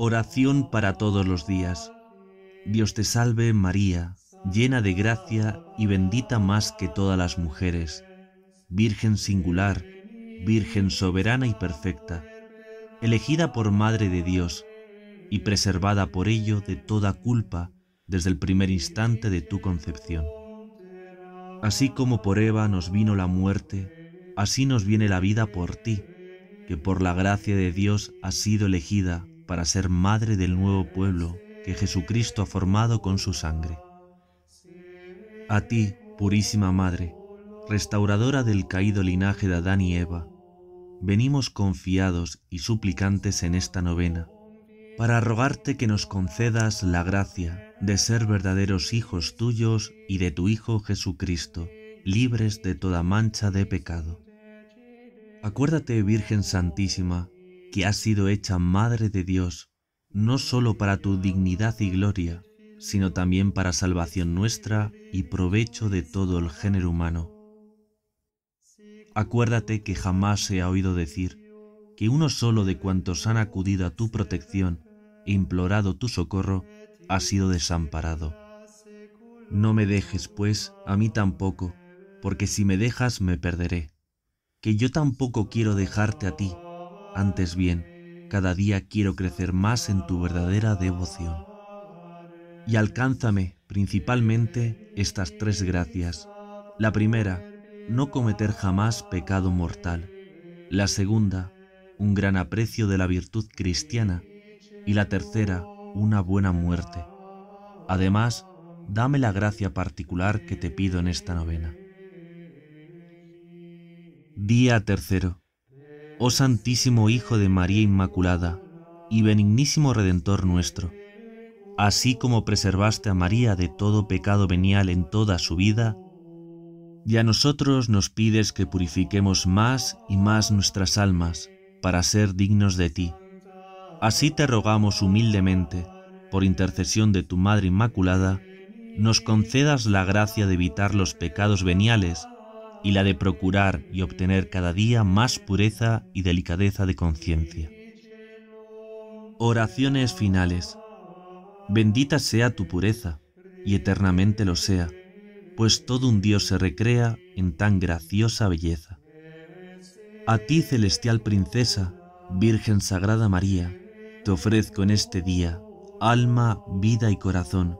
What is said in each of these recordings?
Oración para todos los días. Dios te salve María, llena de gracia y bendita más que todas las mujeres. Virgen singular, Virgen soberana y perfecta, elegida por Madre de Dios y preservada por ello de toda culpa desde el primer instante de tu concepción. Así como por Eva nos vino la muerte, así nos viene la vida por ti, que por la gracia de Dios has sido elegida para ser madre del nuevo pueblo que Jesucristo ha formado con su sangre. A ti, purísima Madre, restauradora del caído linaje de Adán y Eva, venimos confiados y suplicantes en esta novena, para rogarte que nos concedas la gracia de ser verdaderos hijos tuyos y de tu Hijo Jesucristo, libres de toda mancha de pecado. Acuérdate, Virgen Santísima, que has sido hecha Madre de Dios, no solo para tu dignidad y gloria, sino también para salvación nuestra y provecho de todo el género humano. Acuérdate que jamás se ha oído decir que uno solo de cuantos han acudido a tu protección e implorado tu socorro ha sido desamparado. No me dejes, pues, a mí tampoco, porque si me dejas me perderé, que yo tampoco quiero dejarte a ti, antes bien, cada día quiero crecer más en tu verdadera devoción. Y alcánzame principalmente estas tres gracias. La primera, no cometer jamás pecado mortal. La segunda, un gran aprecio de la virtud cristiana. Y la tercera, una buena muerte. Además, dame la gracia particular que te pido en esta novena. Día tercero. Oh Santísimo Hijo de María Inmaculada y benignísimo Redentor nuestro, así como preservaste a María de todo pecado venial en toda su vida, y a nosotros nos pides que purifiquemos más y más nuestras almas para ser dignos de ti. Así te rogamos humildemente, por intercesión de tu Madre Inmaculada, nos concedas la gracia de evitar los pecados veniales y la de procurar y obtener cada día más pureza y delicadeza de conciencia. Oraciones finales. Bendita sea tu pureza, y eternamente lo sea, pues todo un Dios se recrea en tan graciosa belleza. A ti, celestial princesa, Virgen Sagrada María, te ofrezco en este día alma, vida y corazón.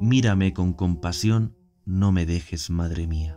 Mírame con compasión, no me dejes, Madre mía.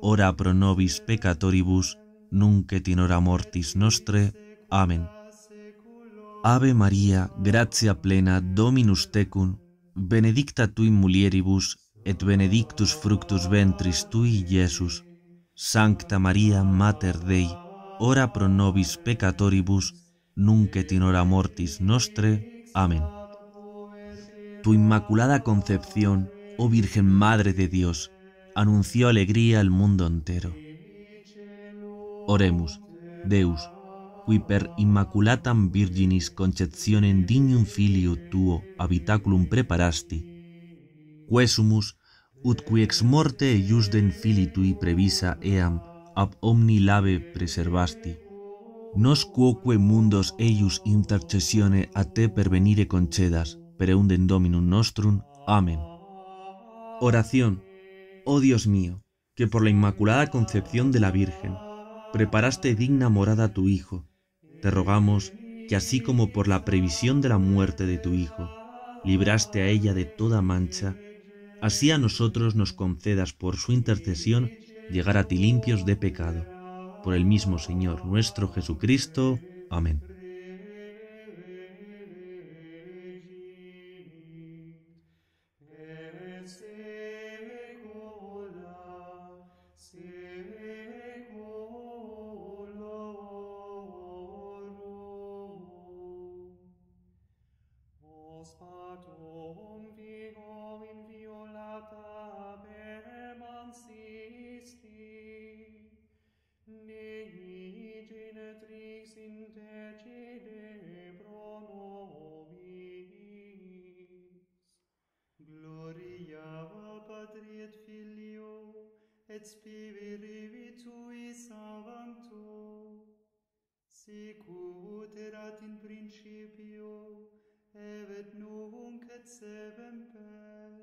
ora pro nobis peccatoribus, nunc et in hora mortis nostre. Amén. Ave Maria, gratia plena, Dominus tecum, benedicta tu in mulieribus, et benedictus fructus ventris tui, Iesus. Sancta Maria, Mater Dei, ora pro nobis peccatoribus, nunc et in hora mortis nostre. Amén. Tu inmaculada concepción, oh Virgen Madre de Dios, anunció alegría al mundo entero. Oremus, Deus, qui per immaculatam virginis conceptionem dignum filio tuo habitaculum preparasti, quesumus, ut qui ex morte ejus fili tui previsa eam ab omni lave preservasti, nos quoque mundos eius intercessione a te pervenire concedas, per eundem Dominum nostrum. Amen. Oración Oh Dios mío, que por la Inmaculada Concepción de la Virgen preparaste digna morada a tu Hijo, te rogamos que así como por la previsión de la muerte de tu Hijo, libraste a ella de toda mancha, así a nosotros nos concedas por su intercesión llegar a ti limpios de pecado. Por el mismo Señor nuestro Jesucristo. Amén. et spivi rivi tui sicut erat in principio, evet nunc et sebemper,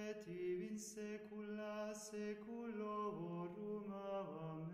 et iv in saecula saeculorum.